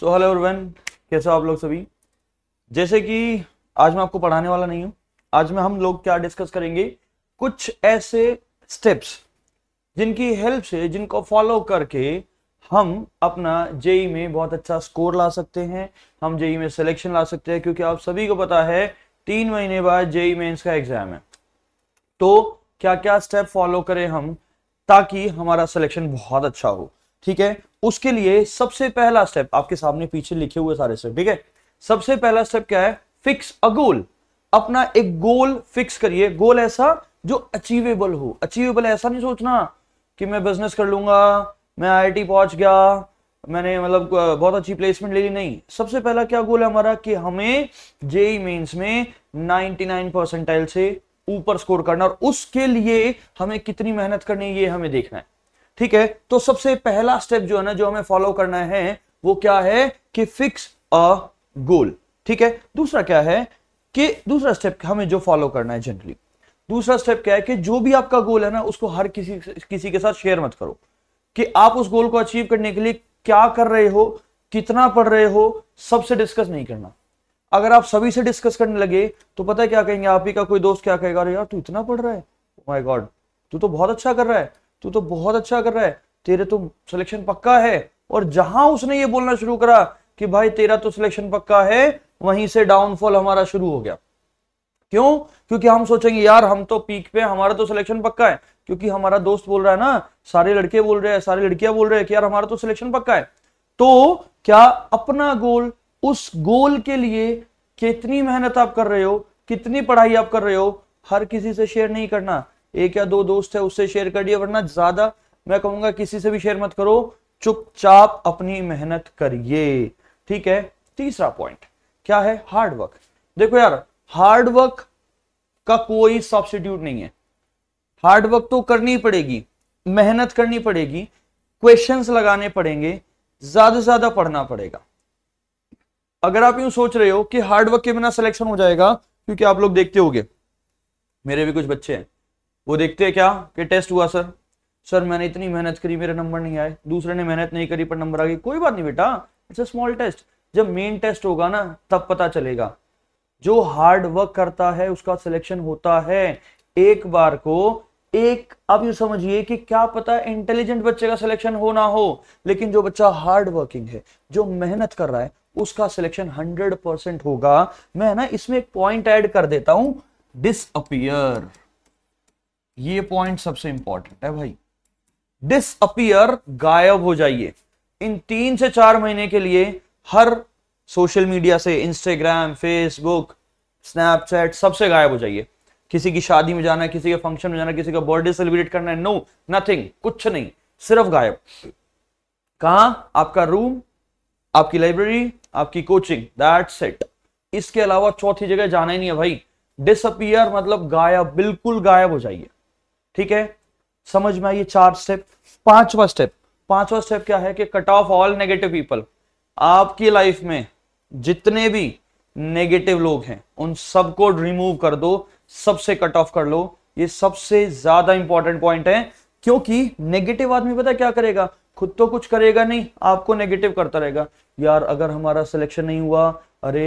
so hello everyone कैसे हो आप लोग सभी जैसे कि आज मैं आपको पढ़ाने वाला नहीं हूँ आज में हम लोग क्या डिस्कस करेंगे कुछ ऐसे स्टेप्स जिनकी हेल्प से जिनको फॉलो करके हम अपना जेई में बहुत अच्छा स्कोर ला सकते हैं हम जेई में सिलेक्शन ला सकते हैं क्योंकि आप सभी को पता है तीन महीने बाद जेई में का एग्जाम है तो क्या क्या स्टेप फॉलो करें हम ताकि हमारा सिलेक्शन बहुत अच्छा हो ठीक है उसके लिए सबसे पहला स्टेप आपके सामने पीछे लिखे हुए सारे स्टेप ठीक है सबसे पहला स्टेप क्या है फिक्स अ गोल अपना एक गोल फिक्स करिए गोल ऐसा जो अचीवेबल हो अचीवेबल ऐसा नहीं सोचना कि मैं बिजनेस कर लूंगा मैं आईआईटी पहुंच गया मैंने मतलब बहुत अच्छी प्लेसमेंट ले ली नहीं सबसे पहला क्या गोल है हमारा कि हमें जेई मेंस e में 99 परसेंटाइल से ऊपर स्कोर करना और उसके लिए हमें कितनी मेहनत करनी है ये हमें देखना है ठीक है तो सबसे पहला स्टेप जो है ना जो हमें फॉलो करना है वो क्या है कि फिक्स अ गोल ठीक है दूसरा क्या है कि दूसरा स्टेप हमें जो फॉलो करना है जनरली दूसरा स्टेप क्या है कि जो भी आपका गोल है ना उसको हर किसी किसी के साथ शेयर मत करो कि आप उस गोल को अचीव करने के लिए क्या कर रहे हो कितना पढ़ रहे हो सबसे डिस्कस नहीं करना अगर आप सभी से डिस्कस करने लगे तो पता है क्या कहेंगे आप ही का कोई दोस्त क्या कहेगा यार तू इतना पढ़ रहा है माई oh गॉड तू तो बहुत अच्छा कर रहा है तू तो बहुत अच्छा कर रहा है तेरे तो सिलेक्शन पक्का है और जहां उसने ये बोलना शुरू करा कि भाई तेरा तो सिलेक्शन पक्का है वहीं से डाउनफॉल हमारा शुरू हो गया क्यों क्योंकि हम सोचेंगे यार हम तो पीक पे हमारा तो सिलेक्शन पक्का है क्योंकि हमारा दोस्त बोल रहा है ना सारे लड़के बोल रहे हैं सारी लड़कियां बोल रहे हैं कि यार हमारा तो सिलेक्शन पक्का है तो क्या अपना गोल उस गोल के लिए कितनी मेहनत आप कर रहे हो कितनी पढ़ाई आप कर रहे हो हर किसी से शेयर नहीं करना एक या दो दोस्त है उससे शेयर कर दिया वरना ज्यादा मैं कहूंगा किसी से भी शेयर मत करो चुपचाप अपनी मेहनत करिए ठीक है तीसरा पॉइंट क्या है हार्डवर्क देखो यार हार्डवर्क का कोई सब्सिट्यूट नहीं है हार्डवर्क तो करनी पड़ेगी मेहनत करनी पड़ेगी क्वेश्चंस लगाने पड़ेंगे ज्यादा से ज्यादा पढ़ना पड़ेगा अगर आप यूं सोच रहे हो कि हार्डवर्क के बिना सिलेक्शन हो जाएगा क्योंकि आप लोग देखते हो मेरे भी कुछ बच्चे हैं वो देखते हैं क्या कि टेस्ट हुआ सर सर मैंने इतनी मेहनत करी मेरे नंबर नहीं आए दूसरे ने मेहनत नहीं करी पर नंबर आ गई कोई बात नहीं बेटा इट्स अ स्मॉल टेस्ट जब मेन टेस्ट होगा ना तब पता चलेगा जो हार्ड वर्क करता है उसका सिलेक्शन होता है एक बार को एक आप ये समझिए कि क्या पता इंटेलिजेंट बच्चे का सिलेक्शन हो ना हो लेकिन जो बच्चा हार्ड वर्किंग है जो मेहनत कर रहा है उसका सिलेक्शन 100 परसेंट होगा मैं ना इसमें एक पॉइंट ऐड कर देता हूं डिसअपियर ये पॉइंट सबसे इंपॉर्टेंट है भाई डिसअपियर गायब हो जाइए इन तीन से चार महीने के लिए हर सोशल मीडिया से इंस्टाग्राम फेसबुक स्नैपचैट सबसे गायब हो जाइए किसी की शादी में जाना है किसी के फंक्शन में जाना है किसी का बर्थडे सेलिब्रेट करना है नो नथिंग कुछ नहीं सिर्फ गायब कहा आपका रूम आपकी लाइब्रेरी आपकी कोचिंग दैट सेट इसके अलावा चौथी जगह जाना ही नहीं है भाई डिसअपियर मतलब गायब बिल्कुल गायब हो जाइए ठीक है समझ में आइए चार स्टेप पांचवा स्टेप पांचवा स्टेप क्या है कि cut off all negative people आपकी लाइफ में जितने भी नेगेटिव लोग हैं उन सबको रिमूव कर दो सबसे कट ऑफ कर लो ये सबसे ज्यादा इंपॉर्टेंट पॉइंट है क्योंकि नेगेटिव आदमी पता क्या करेगा खुद तो कुछ करेगा नहीं आपको नेगेटिव करता रहेगा यार अगर हमारा सिलेक्शन नहीं हुआ अरे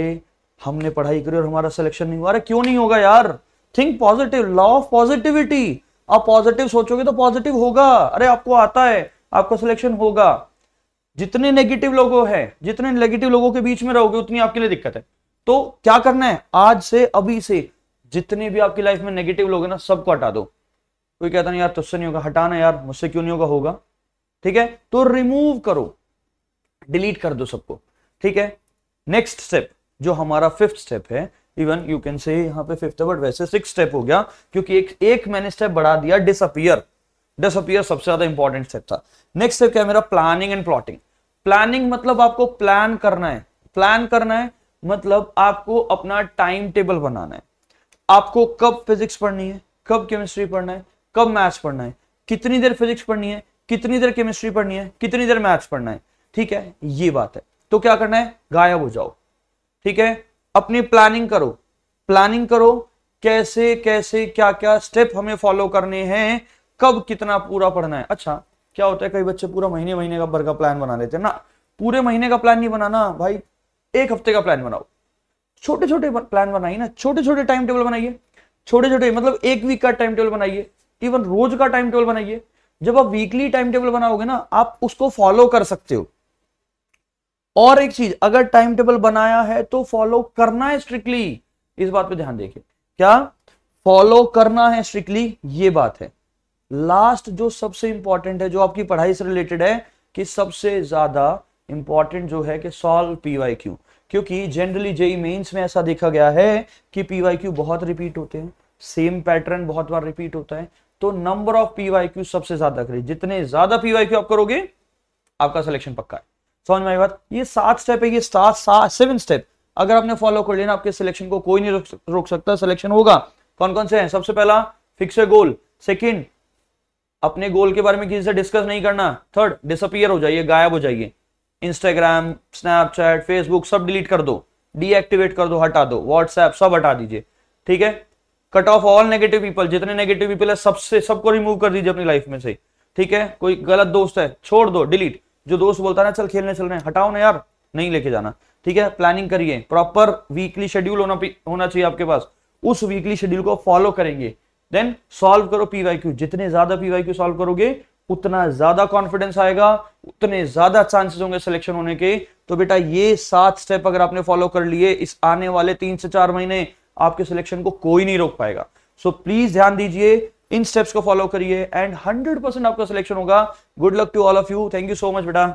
हमने पढ़ाई करी और हमारा सिलेक्शन नहीं हुआ अरे क्यों नहीं होगा यार think positive law of positivity आप पॉजिटिव सोचोगे तो पॉजिटिव होगा अरे आपको आता है आपका सिलेक्शन होगा जितने नेगेटिव लोगों है जितने नेगेटिव लोगों के बीच में रहोगे उतनी आपके लिए दिक्कत है तो क्या करना है आज से अभी से जितने भी आपकी लाइफ में नेगेटिव लोग हैं ना सबको हटा दो कोई कहता नहीं यार तुझसे नहीं होगा हटाना यार मुझसे क्यों नहीं होगा होगा ठीक है तो रिमूव करो डिलीट कर दो सबको ठीक है नेक्स्ट स्टेप जो हमारा फिफ्थ स्टेप है इवन यू कैन से यहाँ पे फिफ्थ बट वैसे सिक्स स्टेप हो गया क्योंकि एक एक मैंने स्टेप बढ़ा दिया डिसअपियर डिसअपियर सबसे ज्यादा इंपॉर्टेंट स्टेप था नेक्स्ट स्टेप क्या है मेरा प्लानिंग एंड प्लॉटिंग प्लानिंग मतलब आपको प्लान करना है प्लान करना है मतलब आपको अपना टाइम टेबल बनाना है आपको कब फिजिक्स पढ़नी है कब केमिस्ट्री पढ़ना है कब मैथ्स पढ़ना है कितनी देर फिजिक्स पढ़नी है कितनी देर केमिस्ट्री पढ़नी है कितनी देर मैथ्स पढ़ना है ठीक है ये बात है तो क्या करना है गायब हो जाओ ठीक है अपनी प्लानिंग करो प्लानिंग करो कैसे कैसे क्या क्या स्टेप हमें फॉलो करने हैं कब कितना पूरा पढ़ना है अच्छा क्या होता है कई बच्चे पूरा महीने महीने का भर का प्लान बना लेते हैं ना पूरे महीने का प्लान नहीं बनाना भाई एक हफ्ते का प्लान बनाओ छोटे छोटे प्लान बनाइए ना छोटे छोटे टाइम टेबल बनाइए छोटे छोटे मतलब एक वीक का टाइम टेबल बनाइए इवन रोज का टाइम टेबल बनाइए जब आप वीकली टाइम टेबल बनाओगे ना आप उसको फॉलो कर सकते हो और एक चीज अगर टाइम टेबल बनाया है तो फॉलो करना है स्ट्रिक्टली इस बात पे ध्यान देखिए क्या फॉलो करना है स्ट्रिक्टली ये बात है लास्ट जो सबसे इंपॉर्टेंट है जो आपकी पढ़ाई से रिलेटेड है कि सबसे ज्यादा इंपॉर्टेंट जो है कि सॉल्व पीवाई क्यू क्योंकि जनरली जेई मेंस में ऐसा देखा गया है कि पीवाई क्यू बहुत रिपीट होते हैं सेम पैटर्न बहुत बार रिपीट होता है तो नंबर ऑफ पीवाई क्यू सबसे ज्यादा करिए जितने ज्यादा पीवाई क्यू आप करोगे आपका सिलेक्शन पक्का है समझ में आई बात ये सात स्टेप है ये सात सात सेवन स्टेप अगर आपने फॉलो कर लिया ना आपके सिलेक्शन को कोई नहीं रोक, सकता सिलेक्शन होगा कौन कौन से हैं सबसे पहला फिक्स ए गोल सेकंड अपने गोल के बारे में किसी से डिस्कस नहीं करना थर्ड डिसअपियर हो जाइए गायब हो जाइए इंस्टाग्राम स्नैपचैट फेसबुक सब डिलीट कर दो डीएक्टिवेट कर दो हटा दो व्हाट्सएप सब हटा दीजिए ठीक है cut off all negative people जितने नेगेटिव पीपल है सबसे सबको रिमूव कर दीजिए अपनी लाइफ में से ठीक है कोई गलत दोस्त है छोड़ दो डिलीट जो दोस्त बोलता है ना चल खेलने चल रहे हैं हटाओ ना यार नहीं लेके जाना ठीक है प्लानिंग करिए प्रॉपर वीकली शेड्यूल होना होना चाहिए आपके पास उस वीकली शेड्यूल को फॉलो करेंगे देन सॉल्व करो पीवाईक्यू जितने ज्यादा पीवाईक्यू सॉल्व करोगे उतना ज्यादा कॉन्फिडेंस आएगा उतने ज्यादा चांसेस होंगे सिलेक्शन होने के तो बेटा ये सात स्टेप अगर आपने फॉलो कर लिए इस आने वाले तीन से चार महीने आपके सिलेक्शन को कोई नहीं रोक पाएगा सो so, प्लीज ध्यान दीजिए इन स्टेप्स को फॉलो करिए एंड 100 परसेंट आपका सिलेक्शन होगा good luck to all of you thank you so much बेटा